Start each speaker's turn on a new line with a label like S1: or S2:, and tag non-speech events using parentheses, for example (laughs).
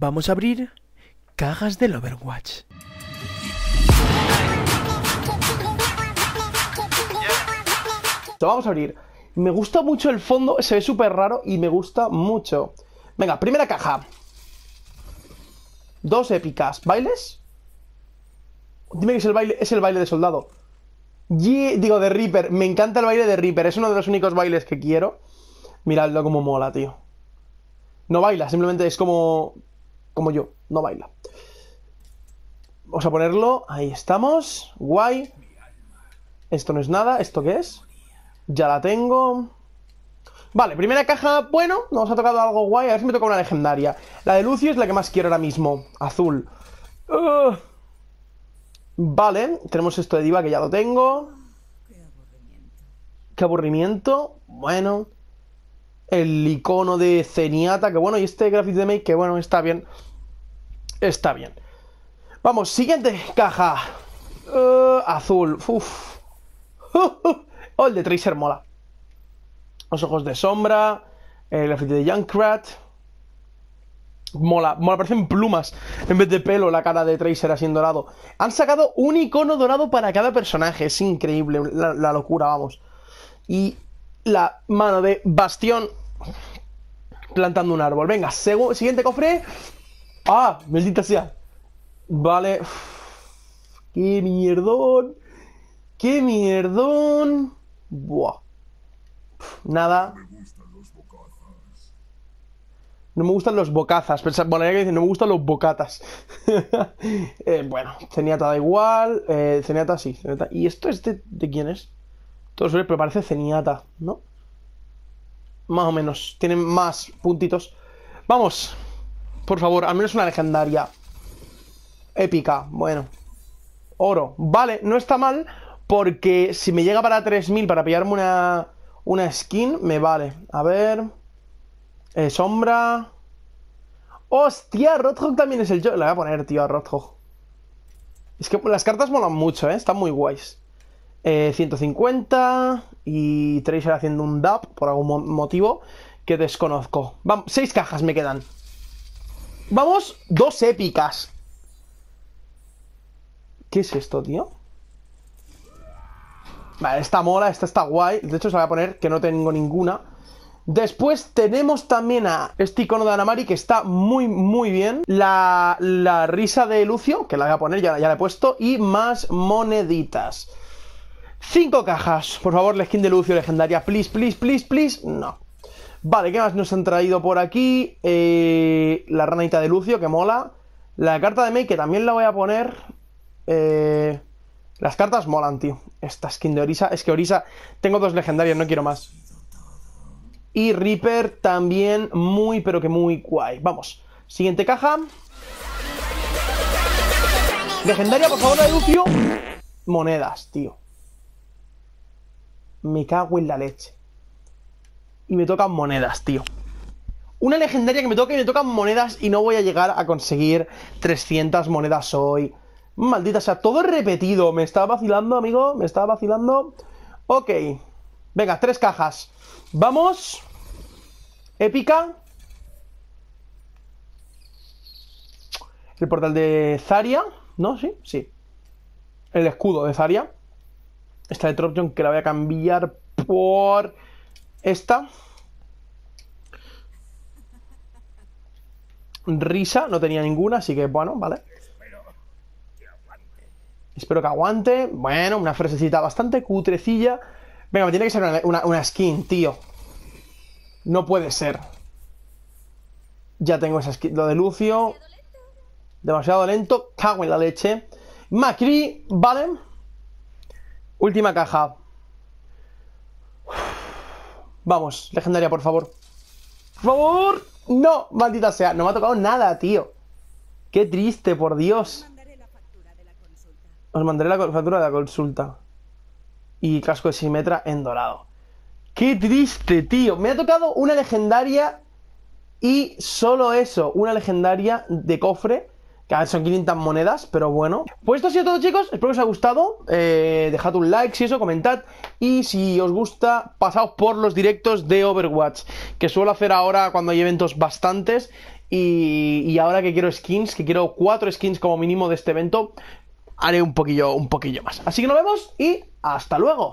S1: Vamos a abrir cajas del Overwatch. Lo vamos a abrir. Me gusta mucho el fondo, se ve súper raro y me gusta mucho. Venga, primera caja. Dos épicas. ¿Bailes? Dime que es el baile, es el baile de soldado. Y digo, de Reaper. Me encanta el baile de Reaper. Es uno de los únicos bailes que quiero. Miradlo como mola, tío. No baila, simplemente es como como yo, no baila. Vamos a ponerlo, ahí estamos, guay. Esto no es nada, ¿esto qué es? Ya la tengo. Vale, primera caja, bueno, nos ha tocado algo guay, a ver si me toca una legendaria. La de Lucio es la que más quiero ahora mismo, azul. Vale, tenemos esto de diva que ya lo tengo. Qué aburrimiento. Bueno. El icono de Ceniata, que bueno, y este graphic de make, que bueno, está bien está bien. Vamos, siguiente caja. Eh, azul. Uf. (laughs) oh, el de Tracer mola. Los ojos de sombra. El grafite de Junkrat. Mola, mola, parecen plumas en vez de pelo la cara de Tracer así en dorado. Han sacado un icono dorado para cada personaje, es increíble, la locura, vamos. Y la mano de Bastión plantando un árbol. Venga, siguiente cofre. ¡Ah! ¡Maldita sea! Vale. ¡Qué mierdón! ¡Qué mierdón! Buah. nada. No me gustan los bocazas. bueno, que dice, no me gustan los bocatas. (laughs) Eh, bueno, Ceniata da igual. Eh, sí. ¿Y esto es de, quién es? Todo pero parece ceniata ¿no? Más o menos. Tienen más puntitos. ¡Vamos! Por favor, al menos una legendaria. Épica, bueno. Oro. Vale, no está mal. Porque si me llega para 3000 para pillarme una, una skin, me vale. A ver. Eh, sombra. ¡Hostia! Rothog también es el yo. La voy a poner, tío, a Rothog. Es que las cartas molan mucho, ¿eh? Están muy guays. Eh, 150. Y Tracer haciendo un dab por algún motivo que desconozco. Vamos, seis cajas me quedan. Vamos, dos épicas. ¿Qué es esto, tío? Vale, esta mola, esta está guay. De hecho, se la voy a poner, que no tengo ninguna. Después tenemos también a este icono de Anamari, que está muy, muy bien. La, la risa de Lucio, que la voy a poner, ya, ya la he puesto. Y más moneditas. Cinco cajas. Por favor, la skin de Lucio legendaria. Please, please, please, please. No. Vale, ¿qué más nos han traído por aquí? Eh, la ranita de Lucio, que mola. La carta de Mei, que también la voy a poner. Eh, las cartas molan, tío. Esta skin de Orisa. Es que Orisa. Tengo dos legendarias, no quiero más. Y Reaper también muy, pero que muy guay. Vamos. Siguiente caja. Legendaria, por favor, de Lucio. Monedas, tío. Me cago en la leche y me tocan monedas, tío. Una legendaria que me toca y me tocan monedas y no voy a llegar a conseguir 300 monedas hoy. Maldita sea, todo repetido. Me está vacilando, amigo. Me está vacilando. Ok. Venga, tres cajas. Vamos. Épica. El portal de Zaria. ¿No? Sí, sí. El escudo de Zaria. Esta de Tropion que la voy a cambiar por esta risa no tenía ninguna, así que bueno, vale. Espero que aguante. Bueno, una frasecita bastante cutrecilla. Venga, me tiene que ser una, skin, tío. No puede ser. Ya tengo esa skin. Lo de Lucio. Demasiado lento. Cago en la leche. Macri, vale. Última caja. Vamos, legendaria, por favor. ¡Por favor! ¡No! Maldita sea, no me ha tocado nada, tío. ¡Qué triste, por Dios! Os mandaré la factura de la consulta. Y casco de simetra en dorado. ¡Qué triste, tío! Me ha tocado una legendaria y solo eso, una legendaria de cofre son 500 monedas, pero bueno. Pues esto ha sido todo, chicos. Espero que os haya gustado. Eh, dejad un like si eso, comentad. Y si os gusta, pasaos por los directos de Overwatch, que suelo hacer ahora cuando hay eventos bastantes. Y, ahora que quiero skins, que quiero 4 skins como mínimo de este evento, haré un poquillo, un poquillo más. Así que nos vemos y hasta luego.